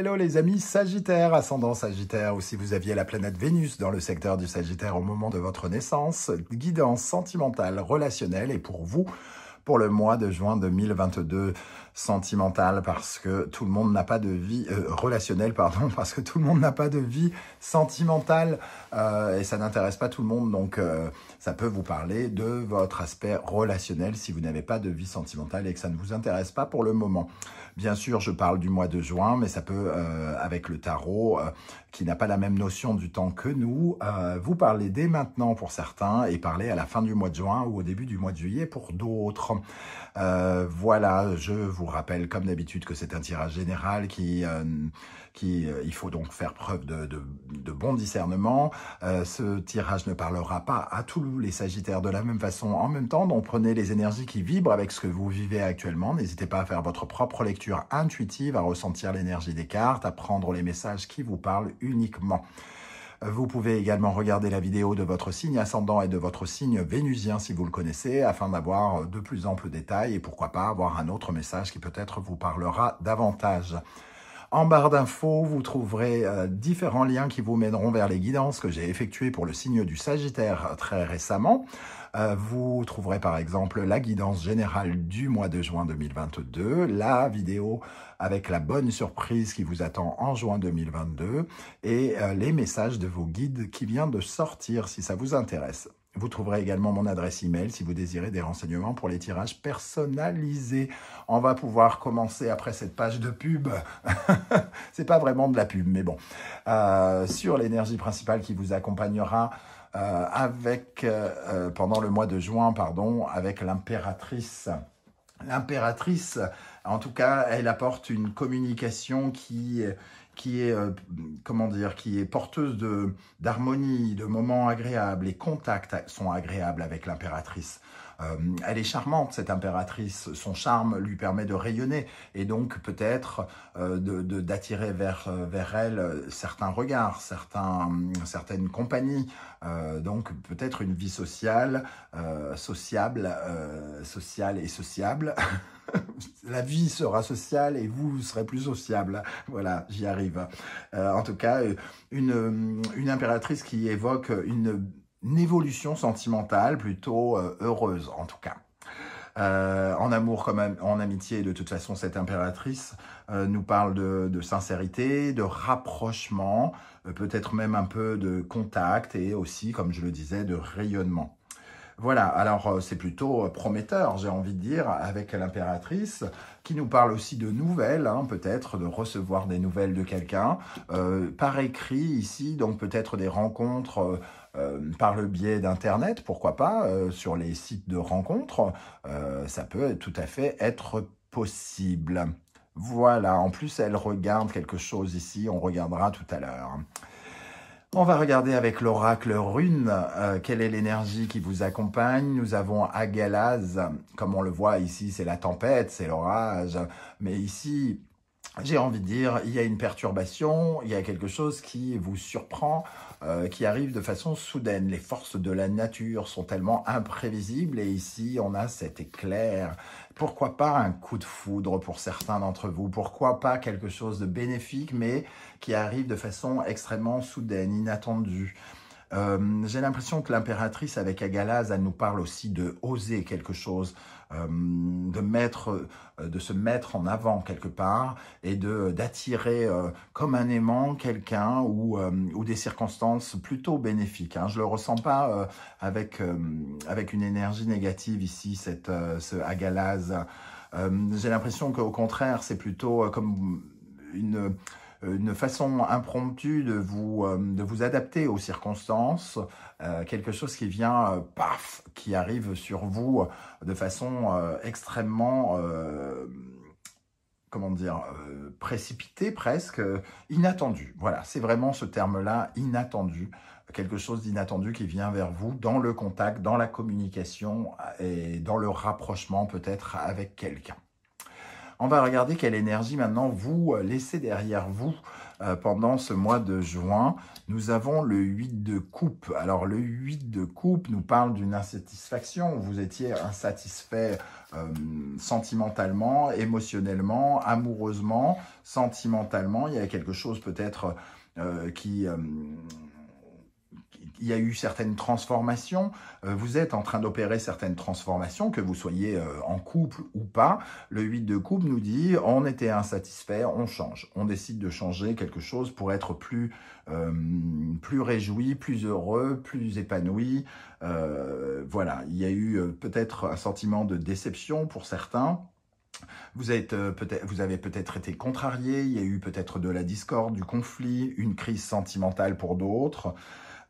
hello les amis Sagittaire, ascendant Sagittaire, ou si vous aviez la planète Vénus dans le secteur du Sagittaire au moment de votre naissance, guidance sentimentale, relationnelle, et pour vous, pour le mois de juin 2022 sentimentale parce que tout le monde n'a pas de vie euh, relationnelle, pardon, parce que tout le monde n'a pas de vie sentimentale euh, et ça n'intéresse pas tout le monde. Donc, euh, ça peut vous parler de votre aspect relationnel si vous n'avez pas de vie sentimentale et que ça ne vous intéresse pas pour le moment. Bien sûr, je parle du mois de juin, mais ça peut, avec le tarot, qui n'a pas la même notion du temps que nous, vous parler dès maintenant pour certains et parler à la fin du mois de juin ou au début du mois de juillet pour d'autres. voilà, je vous vous rappelle comme d'habitude que c'est un tirage général qui, euh, qui euh, il faut donc faire preuve de, bon discernement. Euh, ce tirage ne parlera pas à tous les Sagittaires de la même façon. En même temps, donc prenez les énergies qui vibrent avec ce que vous vivez actuellement. N'hésitez pas à faire votre propre lecture intuitive, à ressentir l'énergie des cartes, à prendre les messages qui vous parlent uniquement. Vous pouvez également regarder la vidéo de votre signe ascendant et de votre signe vénusien si vous le connaissez, afin d'avoir euh, de plus amples détails et pourquoi pas avoir un autre message qui peut-être vous parlera davantage. En barre d'infos, vous trouverez euh, différents liens qui vous mèneront vers les guidances que j'ai effectuées pour le signe du Sagittaire euh, très récemment. Euh, vous trouverez par exemple la guidance générale du mois de juin 2022, la vidéo avec la bonne surprise qui vous attend en juin 2022 et les messages de vos guides qui viennent de sortir si ça vous intéresse. Vous trouverez également mon adresse email si vous désirez des renseignements pour les tirages personnalisés. On va pouvoir commencer après cette page de pub. C'est pas vraiment de la pub, mais bon. Euh, sur l'énergie principale qui vous accompagnera euh, avec euh, pendant le mois de juin, pardon, avec l'impératrice. L'impératrice, en tout cas, elle apporte une communication qui qui est, euh, comment dire, qui est porteuse de d'harmonie, de moments agréables, les contacts sont agréables avec l'impératrice. Euh, elle est charmante, cette impératrice. Son charme lui permet de rayonner et donc peut-être euh, d'attirer vers, euh, vers elle certains regards, certains, hum, certaines compagnies. donc peut-être une vie sociale, sociable, sociale et sociable. la vie sera sociale et vous serez plus sociable. Voilà, j'y arrive. en tout cas, hum, une impératrice qui évoque une une évolution sentimentale plutôt euh, heureuse en tout cas. Euh, en amour comme en amitié, de toute façon, cette impératrice euh, nous parle de, sincérité, de rapprochement, peut-être même un peu de contact et aussi, comme je le disais, de rayonnement. Voilà, alors euh, c'est plutôt euh, prometteur, j'ai envie de dire, avec l'impératrice, qui nous parle aussi de nouvelles, hein, peut-être, de recevoir des nouvelles de quelqu'un, euh, par écrit ici, donc peut-être des rencontres. par le biais d'Internet, pourquoi pas, sur les sites de rencontres, ça peut tout à fait être possible. Voilà, en plus elle regarde quelque chose ici, on regardera tout à l'heure. On va regarder avec l'oracle rune euh, quelle est l'énergie qui vous accompagne. Nous avons Agalaz, comme on le voit ici, c'est la tempête, c'est l'orage, mais ici, j'ai envie de dire, il y a une perturbation, il y a quelque chose qui vous surprend, euh, qui arrive de façon soudaine. Les forces de la nature sont tellement imprévisibles et ici, on a cet éclair. Pourquoi pas un coup de foudre pour certains d'entre vous Pourquoi pas quelque chose de bénéfique mais qui arrive de façon extrêmement soudaine, inattendue euh, j'ai l'impression que l'impératrice avec Agalaz, elle nous parle aussi de oser quelque chose, euh, de mettre, euh, de se mettre en avant quelque part et de d'attirer comme un aimant quelqu'un ou ou des circonstances plutôt bénéfiques. Hein. Je le ressens pas avec avec une énergie négative ici, cette ce Agalaz. J'ai l'impression qu'au contraire, c'est plutôt comme une une façon impromptue de vous, euh, de vous adapter aux circonstances, euh, quelque chose qui vient, euh, paf, qui arrive sur vous de façon extrêmement comment dire, précipitée précipité presque, inattendue. inattendu. Voilà, c'est vraiment ce terme-là, inattendu, quelque chose d'inattendu qui vient vers vous dans le contact, dans la communication et dans le rapprochement peut-être avec quelqu'un. On va regarder quelle énergie maintenant vous euh, laissez derrière vous euh, pendant ce mois de juin. Nous avons le 8 de coupe. Alors le 8 de coupe nous parle d'une insatisfaction. Vous étiez insatisfait euh, sentimentalement, émotionnellement, amoureusement, sentimentalement. Il y a quelque chose peut-être qui il y a eu certaines transformations, euh, vous êtes en train d'opérer certaines transformations, que vous soyez euh, en couple ou pas. Le 8 de coupe nous dit, on était insatisfait, on change. On décide de changer quelque chose pour être plus, euh, plus réjoui, plus heureux, plus épanoui. voilà, il y a eu peut-être un sentiment de déception pour certains. Vous, êtes vous avez peut-être été contrarié, il y a eu peut-être de la discorde, du conflit, une crise sentimentale pour d'autres.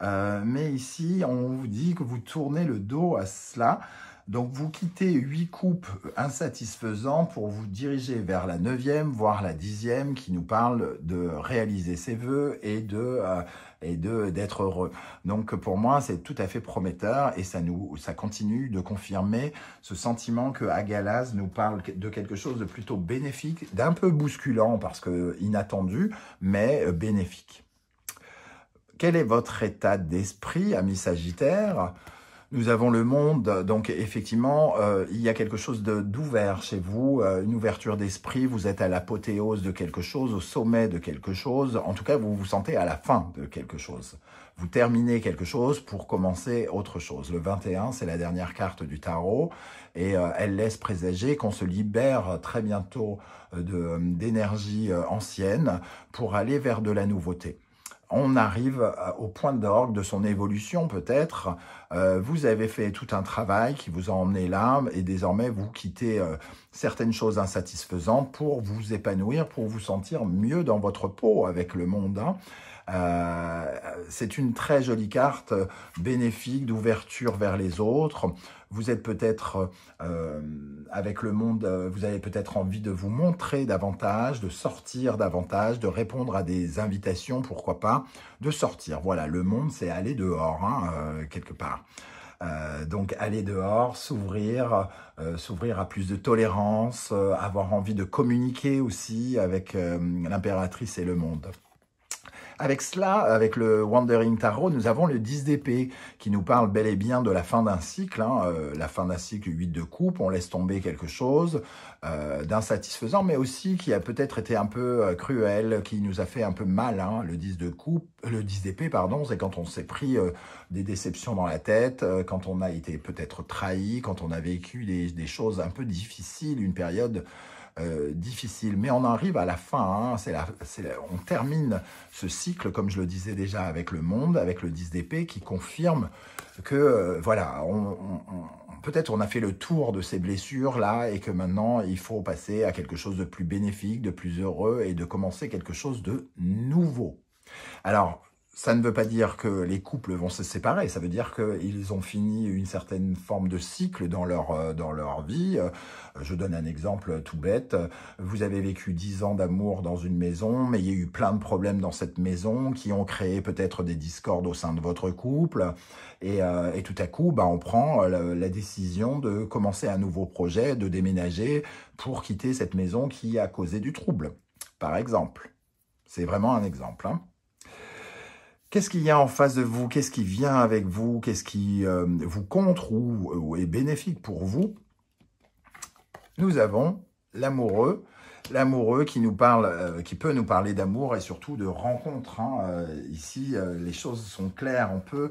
Euh, mais ici, on vous dit que vous tournez le dos à cela. Donc vous quittez huit coupes insatisfaisantes pour vous diriger vers la neuvième, voire la dixième, qui nous parle de réaliser ses vœux et de euh, et de d'être heureux. Donc pour moi c'est tout à fait prometteur et ça nous ça continue de confirmer ce sentiment que Agalas nous parle de quelque chose de plutôt bénéfique, d'un peu bousculant parce que inattendu, mais euh, bénéfique. Quel est votre état d'esprit, ami Sagittaire nous avons le monde, donc effectivement, euh, il y a quelque chose d'ouvert chez vous, euh, une ouverture d'esprit, vous êtes à l'apothéose de quelque chose, au sommet de quelque chose, en tout cas, vous vous sentez à la fin de quelque chose. Vous terminez quelque chose pour commencer autre chose. Le 21, c'est la dernière carte du tarot, et euh, elle laisse présager qu'on se libère très bientôt d'énergie ancienne pour aller vers de la nouveauté on arrive euh, au point d'orgue de son évolution peut-être. Euh, vous avez fait tout un travail qui vous a emmené là et désormais vous quittez euh, certaines choses insatisfaisantes pour vous épanouir, pour vous sentir mieux dans votre peau avec le monde. Hein. Euh, c'est une très jolie carte bénéfique d'ouverture vers les autres. Vous êtes peut-être euh, avec le monde, euh, vous avez peut-être envie de vous montrer davantage, de sortir davantage, de répondre à des invitations, pourquoi pas, de sortir. Voilà, le monde, c'est aller dehors, hein, quelque part. donc aller dehors, s'ouvrir, s'ouvrir à plus de tolérance, avoir envie de communiquer aussi avec l'impératrice et le monde. Avec cela, avec le Wandering Tarot, nous avons le 10 d'épée qui nous parle bel et bien de la fin d'un cycle. Hein. Euh, la fin d'un cycle 8 de coupe, on laisse tomber quelque chose euh, d'insatisfaisant, mais aussi qui a peut-être été un peu euh, cruel, qui nous a fait un peu mal. Hein. le 10 de coupe, le 10 d'épée, pardon, c'est quand on s'est pris des déceptions dans la tête, quand on a été peut-être trahi, quand on a vécu des, des choses un peu difficiles, une période... Euh, difficile. Mais on arrive à la fin. Hein. La, on termine ce cycle, comme je le disais déjà, avec le monde, avec le 10 d'épée, qui confirme que, euh, voilà, peut-être on a fait le tour de ces blessures-là et que maintenant, il faut passer à quelque chose de plus bénéfique, de plus heureux et de commencer quelque chose de nouveau. Alors, ça ne veut pas dire que les couples vont se séparer, ça veut dire qu'ils ont fini une certaine forme de cycle dans leur, euh, dans leur vie. Euh, je donne un exemple tout bête. Vous avez vécu dix ans d'amour dans une maison, mais il y a eu plein de problèmes dans cette maison qui ont créé peut-être des discordes au sein de votre couple. Et, euh, tout à coup, bah, on prend la, décision de commencer un nouveau projet, de déménager pour quitter cette maison qui a causé du trouble, par exemple. C'est vraiment un exemple. Hein. Qu'est-ce qu'il y a en face de vous Qu'est-ce qui vient avec vous Qu'est-ce qui euh, vous contre ou, est bénéfique pour vous Nous avons l'amoureux, l'amoureux qui nous parle, euh, qui peut nous parler d'amour et surtout de rencontre. Hein. Euh, ici, les choses sont claires. On peut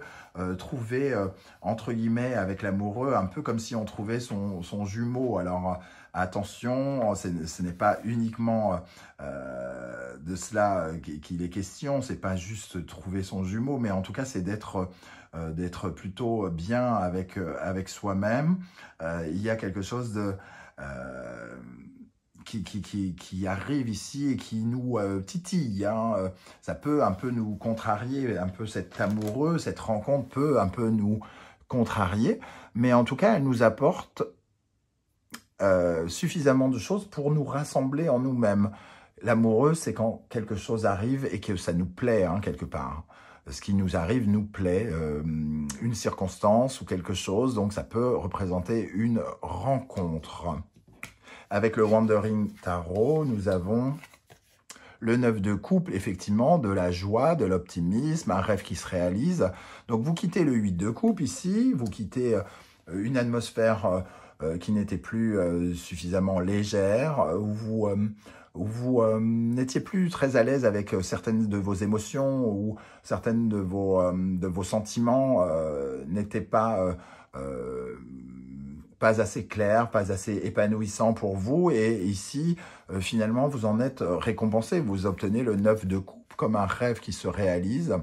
trouver entre guillemets avec l'amoureux un peu comme si on trouvait son, son jumeau. Alors Attention, ce n'est pas uniquement euh, euh, de cela euh, qu'il est question, c'est pas juste trouver son jumeau, mais en tout cas c'est d'être d'être plutôt bien avec, avec soi-même. il y a quelque chose de... Qui, arrive ici et qui nous titille. Hein. Ça peut un peu nous contrarier, un peu cet amoureux, cette rencontre peut un peu nous contrarier, mais en tout cas, elle nous apporte euh, suffisamment de choses pour nous rassembler en nous-mêmes. L'amoureux, c'est quand quelque chose arrive et que ça nous plaît, hein, quelque part. Ce qui nous arrive nous plaît, euh, une circonstance ou quelque chose, donc ça peut représenter une rencontre. Avec le Wandering Tarot, nous avons le 9 de couple, effectivement, de la joie, de l'optimisme, un rêve qui se réalise. Donc vous quittez le 8 de couple ici, vous quittez euh, une atmosphère euh, qui n'était plus euh, suffisamment légère, euh, où vous n'étiez plus très à l'aise avec certaines de vos émotions ou certaines de vos, sentiments n'étaient pas, pas assez clairs, pas assez épanouissants pour vous. Et ici, finalement, vous en êtes récompensé. Vous obtenez le neuf de coupe comme un rêve qui se réalise.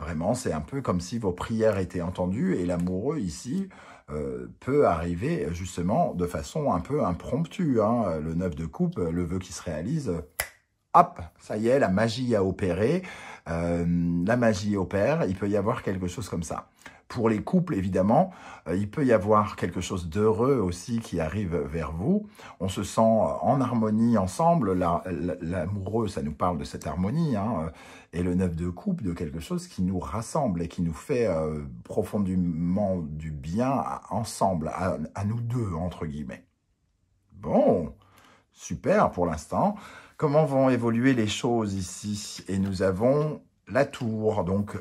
vraiment, c'est un peu comme si vos prières étaient entendues et l'amoureux ici euh, peut arriver justement de façon un peu impromptue. Hein. Le neuf de coupe, le vœu qui se réalise, hop, ça y est, la magie a opéré, euh, la magie opère, il peut y avoir quelque chose comme ça. Pour les couples, évidemment, euh, il peut y avoir quelque chose d'heureux aussi qui arrive vers vous. On se sent euh, en harmonie ensemble. L'amoureux, ça nous parle de cette harmonie. Hein, euh, et le neuf de coupe, de quelque chose qui nous rassemble et qui nous fait profondément du bien ensemble, à nous deux, entre guillemets. Bon, super pour l'instant. Comment vont évoluer les choses ici Et nous avons la tour, donc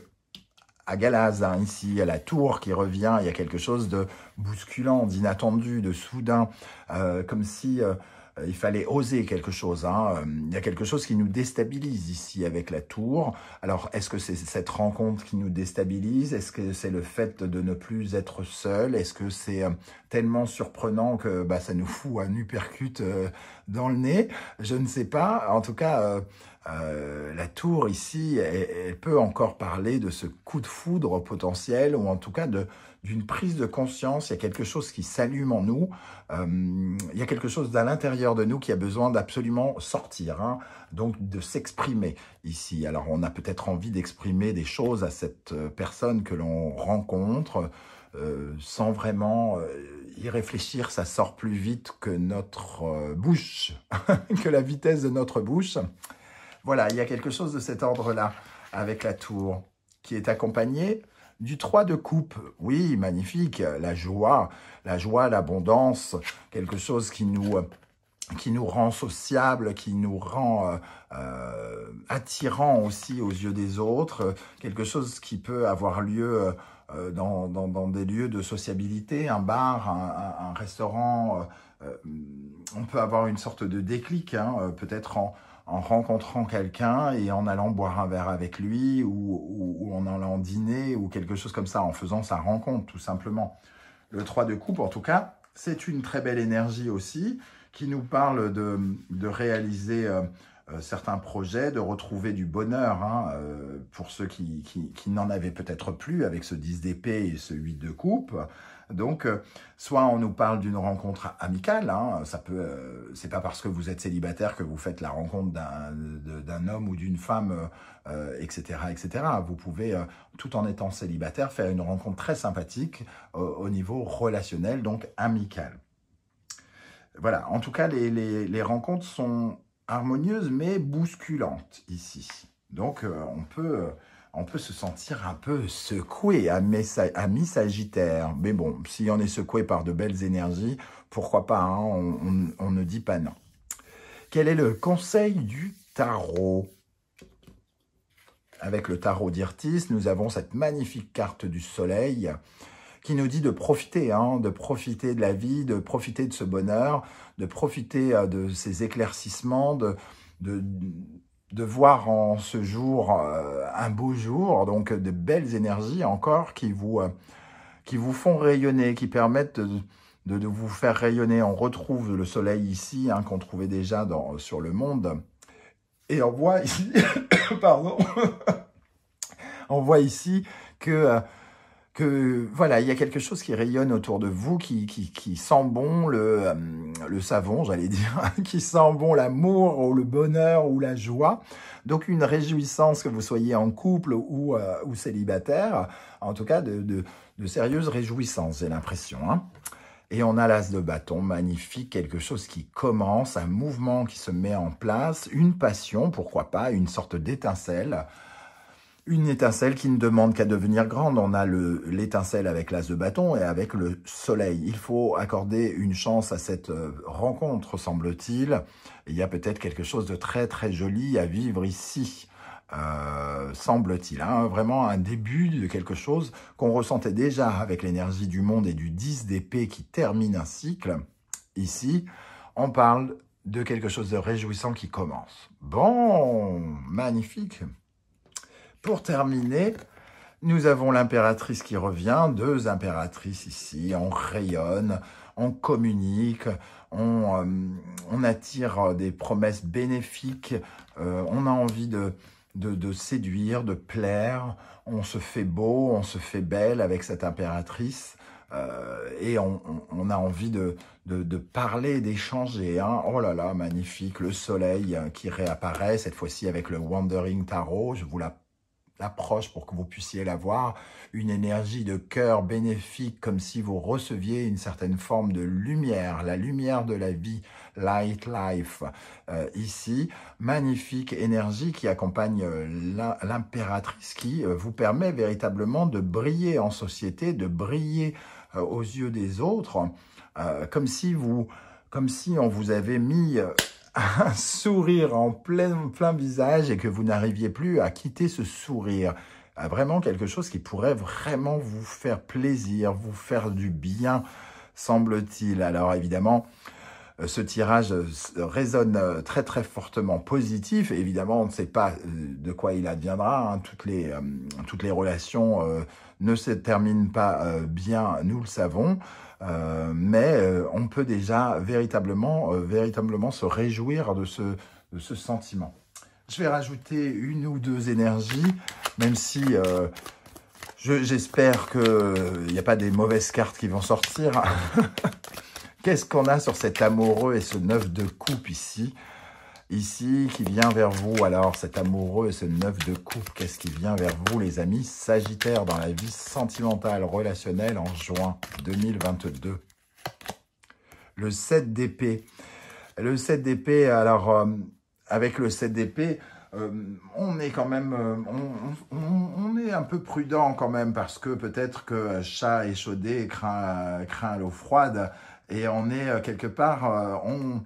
à Galaz, ici, à la Tour qui revient. Il y a quelque chose de bousculant, d'inattendu, de soudain, euh, comme si euh, il fallait oser quelque chose. Hein. Il y a quelque chose qui nous déstabilise ici avec la Tour. Alors, est-ce que c'est cette rencontre qui nous déstabilise Est-ce que c'est le fait de ne plus être seul Est-ce que c'est euh, tellement surprenant que bah, ça nous fout un uppercut dans le nez Je ne sais pas. En tout cas, euh, la tour ici, elle, peut encore parler de ce coup de foudre potentiel ou en tout cas d'une prise de conscience. Il y a quelque chose qui s'allume en nous. Euh, il y a quelque chose à l'intérieur de nous qui a besoin d'absolument sortir, hein, donc de s'exprimer ici. Alors on a peut-être envie d'exprimer des choses à cette euh, personne que l'on rencontre. sans vraiment y réfléchir, ça sort plus vite que notre bouche, que la vitesse de notre bouche. Voilà, il y a quelque chose de cet ordre-là avec la tour qui est accompagnée du 3 de coupe. Oui, magnifique, la joie, la joie, l'abondance, quelque chose qui nous qui nous rend sociable, qui nous rend euh, euh attirant aussi aux yeux des autres, quelque chose qui peut avoir lieu euh, dans, des lieux de sociabilité, un bar, un, restaurant. Euh, on peut avoir une sorte de déclic, hein, peut-être en, en rencontrant quelqu'un et en allant boire un verre avec lui ou, en allant dîner ou quelque chose comme ça, en faisant sa rencontre tout simplement. Le 3 de coupe, en tout cas, c'est une très belle énergie aussi qui nous parle de, réaliser euh, euh, certains projets, de retrouver du bonheur hein, euh, pour ceux qui, qui, n'en avaient peut-être plus avec ce 10 d'épée et ce 8 de coupe. Donc, euh, soit on nous parle d'une rencontre amicale, hein, ça peut, c'est pas parce que vous êtes célibataire que vous faites la rencontre d'un homme ou d'une femme, etc., etc. Vous pouvez, tout en étant célibataire, faire une rencontre très sympathique au niveau relationnel, donc amical. Voilà. En tout cas, les, les, les rencontres sont harmonieuse mais bousculante ici. Donc euh, on, peut, euh, on peut se sentir un peu secoué, à ami sagittaire. Mais bon, si on est secoué par de belles énergies, pourquoi pas, hein, on, on ne dit pas non. Quel est le conseil du tarot Avec le tarot d'Irtis, nous avons cette magnifique carte du soleil qui nous dit de profiter, hein, de profiter de la vie, de profiter de ce bonheur, de profiter euh, de ces éclaircissements, de, de, voir en ce jour euh, un beau jour, donc de belles énergies encore qui vous, euh, qui vous font rayonner, qui permettent de, de, vous faire rayonner. On retrouve le soleil ici, hein, qu'on trouvait déjà dans, sur le monde. Et on voit ici, pardon, on voit ici que voilà, il y a quelque chose qui rayonne autour de vous, qui, sent bon euh, le, savon, j'allais dire, qui sent bon l'amour ou le bonheur ou la joie. Donc une réjouissance que vous soyez en couple ou, euh, célibataire, en tout cas de, sérieuses réjouissances, j'ai l'impression. Hein. Et on a l'as de bâton, magnifique, quelque chose qui commence, un mouvement qui se met en place, une passion, pourquoi pas, une sorte d'étincelle une étincelle qui ne demande qu'à devenir grande. On a l'étincelle avec l'as de bâton et avec le soleil. Il faut accorder une chance à cette euh, rencontre, semble-t-il. Il y a peut-être quelque chose de très très joli à vivre ici. Euh, semble-t-il, hein. vraiment un début de quelque chose qu'on ressentait déjà avec l'énergie du monde et du 10 d'épée qui termine un cycle. Ici, on parle de quelque chose de réjouissant qui commence. Bon, magnifique pour terminer, nous avons l'impératrice qui revient, deux impératrices ici, on rayonne, on communique, on, euh, attire euh, des promesses bénéfiques, euh, on a envie de, de, séduire, de plaire, on se fait beau, on se fait belle avec cette impératrice, et on, a envie de, de, parler, d'échanger. Hein. Oh là là, magnifique, le soleil qui réapparaît, cette fois-ci avec le Wandering Tarot, je vous la l'approche pour que vous puissiez voir une énergie de cœur bénéfique comme si vous receviez une certaine forme de lumière, la lumière de la vie, light life euh, ici, magnifique énergie qui accompagne euh, l'impératrice qui euh, vous permet véritablement de briller en société, de briller aux yeux des autres, comme si vous comme si on vous avait mis un sourire en plein, visage et que vous n'arriviez plus à quitter ce sourire, à ah, vraiment quelque chose qui pourrait vraiment vous faire plaisir, vous faire du bien, semble-t-il. Alors évidemment, euh, ce tirage euh, euh, résonne très très fortement positif. Évidemment, on ne sait pas de quoi il adviendra. Hein. Toutes, les, relations ne se terminent pas bien, nous le savons. Euh, mais euh, on peut déjà véritablement, euh, véritablement se réjouir de ce, sentiment. Je vais rajouter une ou deux énergies, même si j'espère qu'il n'y a pas des mauvaises cartes qui vont sortir. Qu'est-ce qu'on a sur cet amoureux et ce neuf de coupe ici Ici, qui vient vers vous, alors cet amoureux, ce neuf de coupe, qu'est-ce qui vient vers vous, les amis Sagittaire dans la vie sentimentale, relationnelle en juin 2022. Le 7 d'épée. Le 7 d'épée, alors, euh, avec le 7 d'épée, euh, on est quand même, euh, on, est un peu prudent quand même parce que peut-être que chat échaudé craint, craint l'eau froide et on est quelque part, on,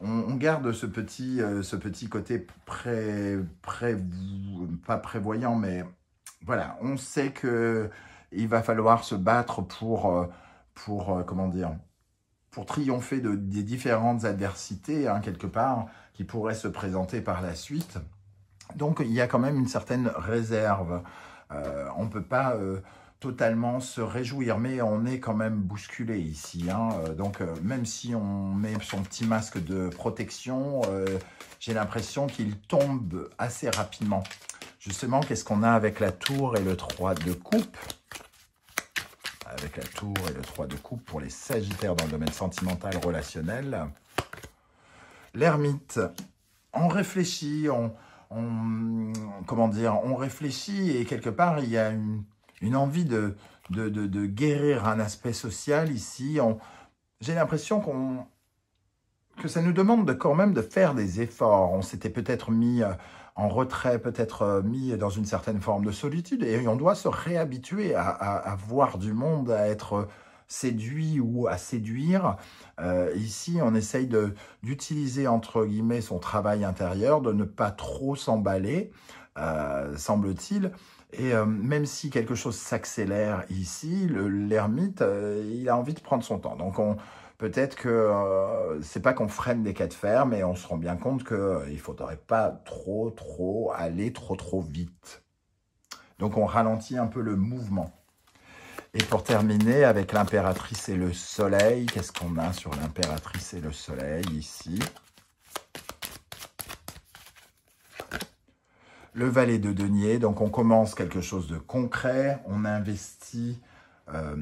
on, garde ce petit, euh, ce petit côté pas prévoyant, mais voilà, on sait que il va falloir se battre pour, euh, pour euh, comment dire, pour triompher des différentes adversités, hein, quelque part, qui pourraient se présenter par la suite. Donc, il y a quand même une certaine réserve. on ne peut pas totalement se réjouir. Mais on est quand même bousculé ici. Hein. Euh, donc, euh, même si on met son petit masque de protection, euh, j'ai l'impression qu'il tombe assez rapidement. Justement, qu'est-ce qu'on a avec la tour et le 3 de coupe Avec la tour et le 3 de coupe pour les sagittaires dans le domaine sentimental, relationnel. L'ermite, on réfléchit, on, on, comment dire, on réfléchit et quelque part, il y a une une envie de, guérir un aspect social ici. J'ai l'impression qu'on que ça nous demande de, quand même de faire des efforts. On s'était peut-être mis euh, en retrait, peut-être euh, mis dans une certaine forme de solitude, et on doit se réhabituer à, à, voir du monde, à être euh, séduit ou à séduire. ici, on essaye d'utiliser, entre guillemets, son travail intérieur, de ne pas trop s'emballer, semble-t-il. Et euh, même si quelque chose s'accélère ici, l'ermite, le, euh, il a envie de prendre son temps. Donc peut-être que euh, c'est pas qu'on freine des cas de fer, mais on se rend bien compte qu'il ne faudrait pas trop, trop aller trop, trop vite. Donc on ralentit un peu le mouvement. Et pour terminer, avec l'impératrice et le soleil, qu'est-ce qu'on a sur l'impératrice et le soleil ici le valet de denier. Donc on commence quelque chose de concret, on investit, euh,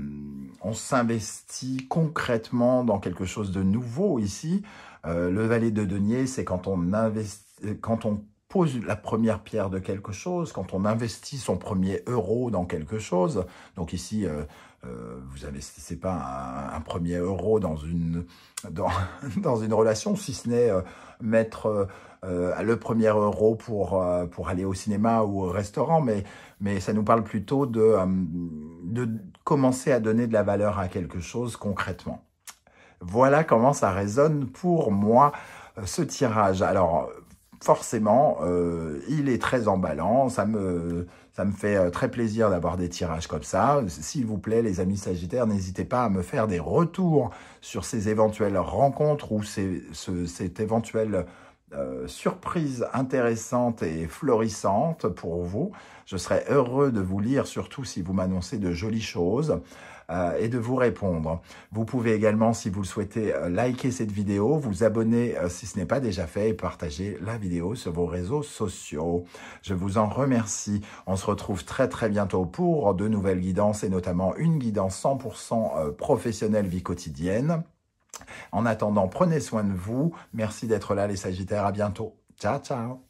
on s'investit concrètement dans quelque chose de nouveau ici. Euh, le valet de denier, c'est quand on investit, quand on pose la première pierre de quelque chose, quand on investit son premier euro dans quelque chose, donc ici, euh, euh, vous investissez pas un, premier euro dans une, dans, dans une relation, si ce n'est euh, mettre le premier euro pour, pour aller au cinéma ou au restaurant, mais, mais ça nous parle plutôt de, de commencer à donner de la valeur à quelque chose concrètement. Voilà comment ça résonne pour moi ce tirage. Alors, forcément, euh, il est très emballant. Ça me, ça me fait euh, très plaisir d'avoir des tirages comme ça. S'il vous plaît, les amis Sagittaires, n'hésitez pas à me faire des retours sur ces éventuelles rencontres ou cette éventuelle euh, surprise intéressante et florissante pour vous. Je serais heureux de vous lire, surtout si vous m'annoncez de jolies choses. Euh, et de vous répondre. Vous pouvez également, si vous le souhaitez, euh, liker cette vidéo, vous abonner euh, si ce n'est pas déjà fait et partager la vidéo sur vos réseaux sociaux. Je vous en remercie. On se retrouve très très bientôt pour de nouvelles guidances et notamment une guidance 100% professionnelle vie quotidienne. En attendant, prenez soin de vous. Merci d'être là les Sagittaires. À bientôt. Ciao, ciao